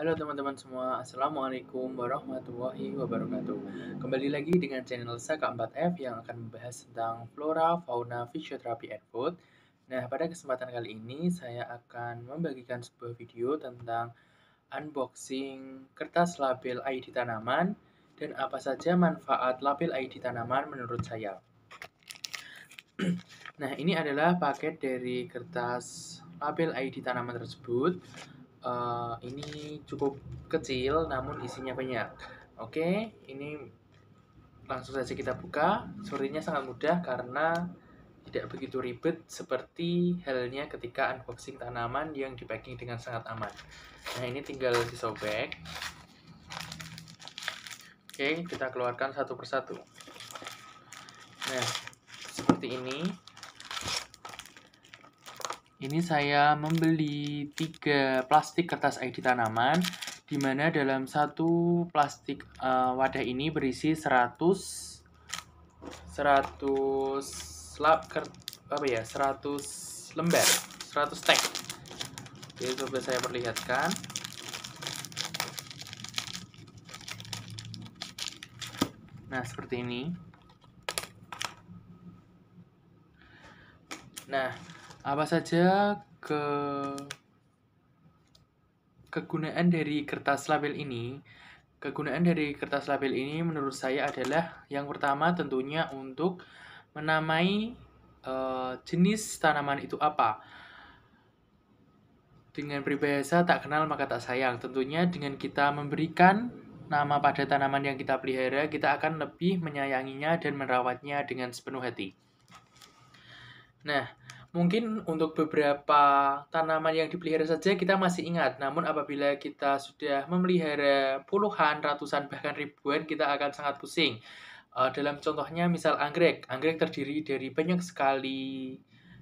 Halo teman-teman semua, Assalamualaikum warahmatullahi wabarakatuh Kembali lagi dengan channel Saka 4F yang akan membahas tentang flora, fauna, fisioterapi, and food Nah, pada kesempatan kali ini saya akan membagikan sebuah video tentang unboxing kertas label ID tanaman dan apa saja manfaat label ID tanaman menurut saya Nah, ini adalah paket dari kertas label ID tanaman tersebut uh, ini cukup kecil namun isinya banyak. Oke, okay, ini langsung saja kita buka. Sorinya sangat mudah karena tidak begitu ribet seperti halnya ketika unboxing tanaman yang di packing dengan sangat aman. Nah, ini tinggal disobek. Oke, okay, kita keluarkan satu persatu. Nah, seperti ini ini saya membeli tiga plastik kertas ID tanaman di mana dalam satu plastik uh, wadah ini berisi 100 100 lap apa ya 100 lembar 100 tag Oke, coba saya perlihatkan nah seperti ini nah apa saja ke kegunaan dari kertas label ini? Kegunaan dari kertas label ini menurut saya adalah yang pertama tentunya untuk menamai uh, jenis tanaman itu apa. Dengan peribahasa tak kenal maka tak sayang. Tentunya dengan kita memberikan nama pada tanaman yang kita pelihara, kita akan lebih menyayanginya dan merawatnya dengan sepenuh hati. Nah, Mungkin untuk beberapa tanaman yang dipelihara saja kita masih ingat, namun apabila kita sudah memelihara puluhan, ratusan, bahkan ribuan, kita akan sangat pusing. Eh, dalam contohnya misal anggrek, anggrek terdiri dari banyak sekali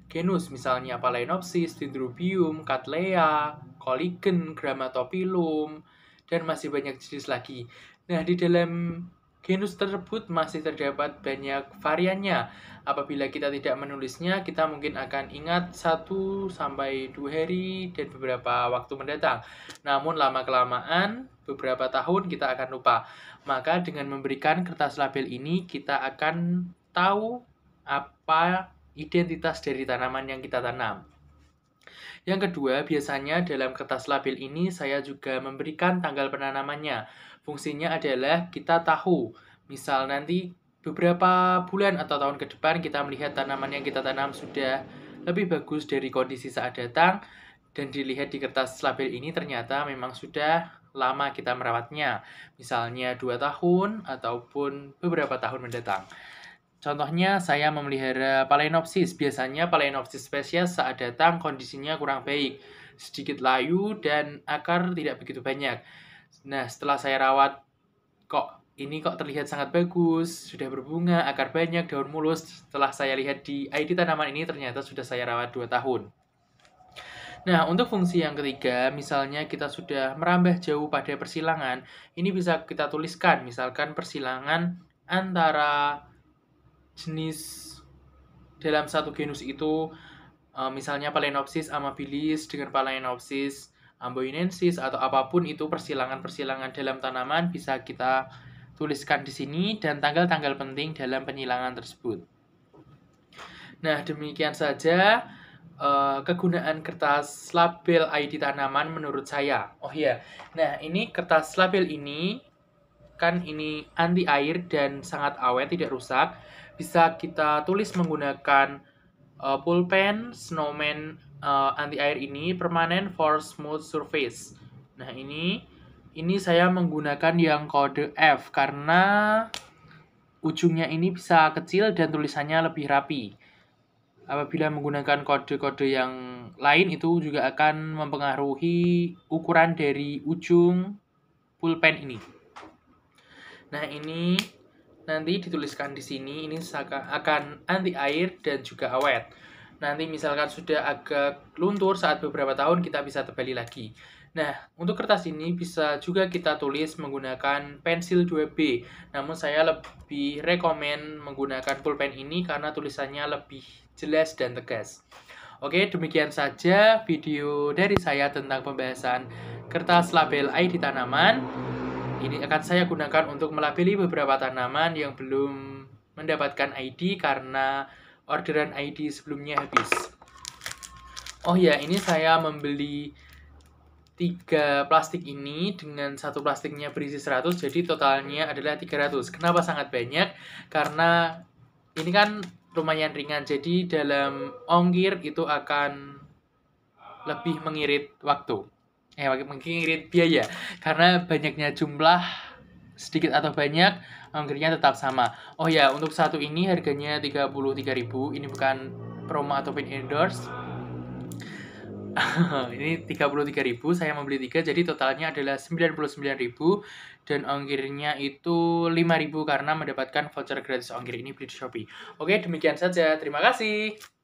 genus, misalnya Palaenopsis, Dendrobium, Cattleya, Coligen, Gramatopilum, dan masih banyak jenis lagi. Nah, di dalam Genus tersebut masih terdapat banyak variannya. Apabila kita tidak menulisnya, kita mungkin akan ingat 1 sampai 2 hari dan beberapa waktu mendatang. Namun lama-kelamaan, beberapa tahun kita akan lupa. Maka dengan memberikan kertas label ini, kita akan tahu apa identitas dari tanaman yang kita tanam. Yang kedua, biasanya dalam kertas label ini saya juga memberikan tanggal penanamannya. Fungsinya adalah kita tahu, misal nanti beberapa bulan atau tahun ke depan kita melihat tanaman yang kita tanam sudah lebih bagus dari kondisi saat datang dan dilihat di kertas label ini ternyata memang sudah lama kita merawatnya. Misalnya 2 tahun ataupun beberapa tahun mendatang. Contohnya, saya memelihara Phalaenopsis. Biasanya Phalaenopsis spesies saat datang kondisinya kurang baik, sedikit layu dan akar tidak begitu banyak. Nah, setelah saya rawat, kok ini kok terlihat sangat bagus, sudah berbunga, akar banyak, daun mulus. Setelah saya lihat di ID tanaman ini ternyata sudah saya rawat 2 tahun. Nah, untuk fungsi yang ketiga, misalnya kita sudah merambah jauh pada persilangan, ini bisa kita tuliskan, misalkan persilangan antara jenis dalam satu genus itu uh, misalnya Palaenopsis amabilis dengan Palaenopsis amboinensis atau apapun itu persilangan-persilangan dalam tanaman bisa kita tuliskan di sini dan tanggal-tanggal penting dalam penyilangan tersebut. Nah, demikian saja eh, kegunaan kertas label ID tanaman menurut saya. Oh iya. Nah, ini kertas label ini kan ini anti air dan sangat awet, tidak rusak. Bisa kita tulis menggunakan uh, pulpen snowman uh, anti air ini permanen for smooth surface. Nah, ini ini saya menggunakan yang kode F karena ujungnya ini bisa kecil dan tulisannya lebih rapi. Apabila menggunakan kode-kode yang lain itu juga akan mempengaruhi ukuran dari ujung pulpen ini. Nah, ini nanti dituliskan di sini ini akan anti air dan juga awet. Nanti misalkan sudah agak luntur saat beberapa tahun kita bisa tebali lagi. Nah, untuk kertas ini bisa juga kita tulis menggunakan pensil 2B. Namun saya lebih rekomen menggunakan pulpen ini karena tulisannya lebih jelas dan tegas. Oke, demikian saja video dari saya tentang pembahasan kertas label ID tanaman. Ini akan saya gunakan untuk melabeli beberapa tanaman yang belum mendapatkan ID karena orderan ID sebelumnya habis. Oh ya, ini saya membeli tiga plastik ini dengan satu plastiknya berisi 100 jadi totalnya adalah 300 kenapa sangat banyak karena ini kan lumayan ringan jadi dalam ongkir itu akan lebih mengirit waktu Eh, ya eh, mengkirit biaya karena banyaknya jumlah sedikit atau banyak ongkirnya tetap sama. Oh ya, untuk satu ini harganya 33.000. Ini bukan promo atau pin endorse. ini 33.000, saya membeli tiga jadi totalnya adalah 99.000 dan ongkirnya itu 5.000 karena mendapatkan voucher gratis ongkir ini beli di Shopee. Oke, demikian saja. Terima kasih.